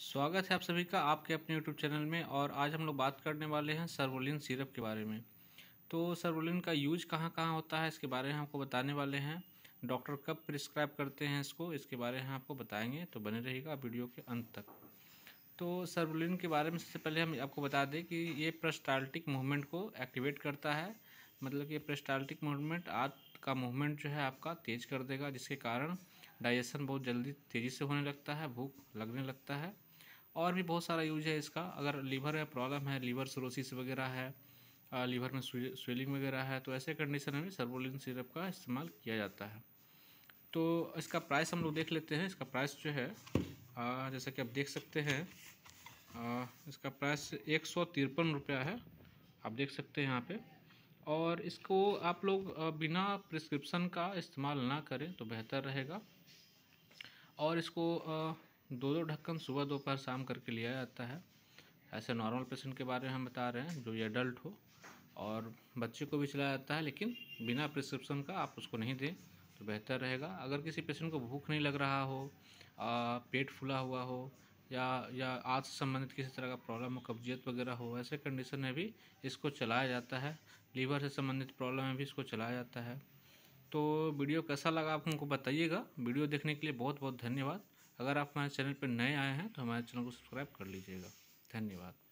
स्वागत है आप सभी का आपके अपने YouTube चैनल में और आज हम लोग बात करने वाले हैं सर्वोलिन सिरप के बारे में तो सर्वोलिन का यूज कहाँ कहाँ होता है इसके बारे में आपको बताने वाले हैं डॉक्टर कब प्रिस्क्राइब करते हैं इसको इसके बारे में आपको बताएंगे तो बने रहिएगा वीडियो के अंत तक तो सर्वोलिन के बारे में सबसे पहले हम आपको बता दें कि ये प्रस्टाल्टिक मूवमेंट को एक्टिवेट करता है मतलब कि प्रस्टाल्टिक मूवमेंट आज का मूवमेंट जो है आपका तेज़ कर देगा जिसके कारण डाइजेशन बहुत जल्दी तेज़ी से होने लगता है भूख लगने लगता है और भी बहुत सारा यूज है इसका अगर लीवर में प्रॉब्लम है लीवर सरोसिस वगैरह है लीवर में स्वेलिंग वगैरह है तो ऐसे कंडीशन में सर्वोलिन सिरप का इस्तेमाल किया जाता है तो इसका प्राइस हम लोग देख लेते हैं इसका प्राइस जो है जैसा कि आप देख सकते हैं इसका प्राइस एक सौ तिरपन रुपया है आप देख सकते हैं यहाँ पे और इसको आप लोग बिना प्रिस्क्रिप्शन का इस्तेमाल ना करें तो बेहतर रहेगा और इसको दो दो ढक्कन सुबह दोपहर शाम करके लिया जाता है ऐसे नॉर्मल पेशेंट के बारे में हम बता रहे हैं जो एडल्ट हो और बच्चे को भी चलाया जाता है लेकिन बिना प्रिस्क्रिप्शन का आप उसको नहीं दें तो बेहतर रहेगा अगर किसी पेशेंट को भूख नहीं लग रहा हो आ, पेट फूला हुआ हो या या आज से संबंधित किसी तरह का प्रॉब्लम हो कब्जियत वगैरह हो ऐसे कंडीशन में भी इसको चलाया जाता है लीवर से संबंधित प्रॉब्लम में भी इसको चलाया जाता है तो वीडियो कैसा लगा आप हमको बताइएगा वीडियो देखने के लिए बहुत बहुत धन्यवाद अगर आप हमारे चैनल पर नए आए हैं तो हमारे चैनल को सब्सक्राइब कर लीजिएगा धन्यवाद